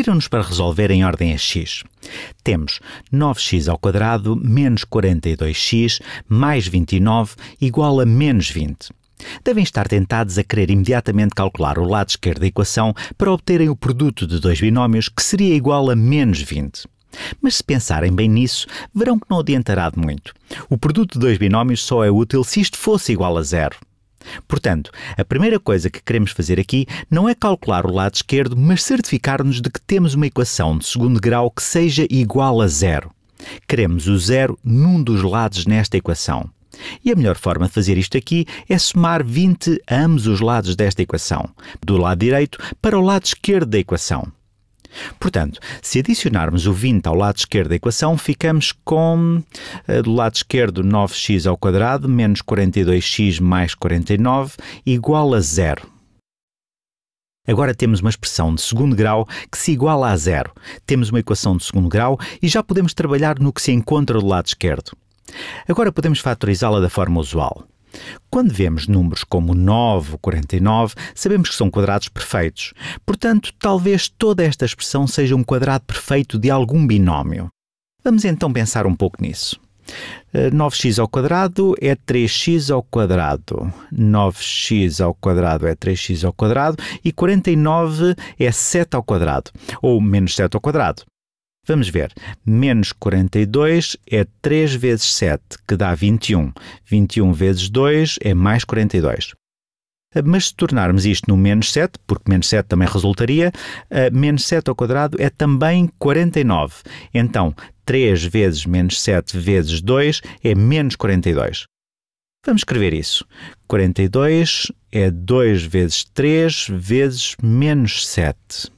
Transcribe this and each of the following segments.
pediram-nos para resolver em ordem a x. Temos 9x ao quadrado menos 42x mais 29 igual a menos 20. Devem estar tentados a querer imediatamente calcular o lado esquerdo da equação para obterem o produto de dois binómios que seria igual a menos 20. Mas se pensarem bem nisso, verão que não adiantará de muito. O produto de dois binómios só é útil se isto fosse igual a zero. Portanto, a primeira coisa que queremos fazer aqui não é calcular o lado esquerdo, mas certificar-nos de que temos uma equação de segundo grau que seja igual a zero. Queremos o zero num dos lados nesta equação. E a melhor forma de fazer isto aqui é somar 20 a ambos os lados desta equação, do lado direito para o lado esquerdo da equação. Portanto, se adicionarmos o 20 ao lado esquerdo da equação, ficamos com eh, do lado esquerdo 9x ao quadrado menos 42x mais 49 igual a zero. Agora temos uma expressão de segundo grau que se iguala a zero. Temos uma equação de segundo grau e já podemos trabalhar no que se encontra do lado esquerdo. Agora podemos fatorizá-la da forma usual. Quando vemos números como 9 ou 49, sabemos que são quadrados perfeitos. Portanto, talvez toda esta expressão seja um quadrado perfeito de algum binómio. Vamos então pensar um pouco nisso. 9x eh, ao é 3x ao 9x ao é 3x ao e 49 é 7 ao quadrado, ou menos 7 ao quadrado. Vamos ver. Menos 42 é 3 vezes 7, que dá 21. 21 vezes 2 é mais 42. Ah, mas se tornarmos isto no menos 7, porque menos 7 também resultaria, ah, menos 7 ao quadrado é também 49. Então, 3 vezes menos 7 vezes 2 é menos 42. Vamos escrever isso. 42 é 2 vezes 3 vezes menos 7.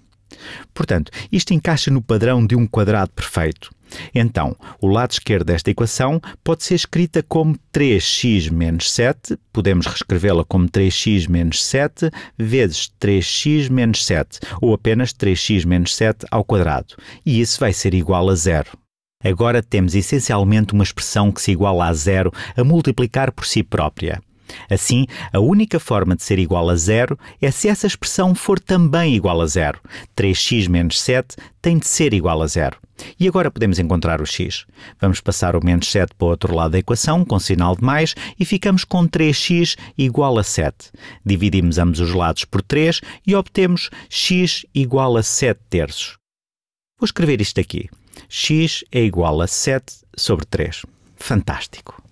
Portanto, isto encaixa no padrão de um quadrado perfeito. Então, o lado esquerdo desta equação pode ser escrita como 3x menos 7, podemos reescrevê-la como 3x menos 7 vezes 3x menos 7, ou apenas 3x menos 7 ao quadrado, e isso vai ser igual a zero. Agora temos essencialmente uma expressão que se iguala a zero a multiplicar por si própria. Assim, a única forma de ser igual a zero é se essa expressão for também igual a zero. 3x menos 7 tem de ser igual a zero. E agora podemos encontrar o x. Vamos passar o menos 7 para o outro lado da equação, com sinal de mais, e ficamos com 3x igual a 7. Dividimos ambos os lados por 3 e obtemos x igual a 7 terços. Vou escrever isto aqui. x é igual a 7 sobre 3. Fantástico!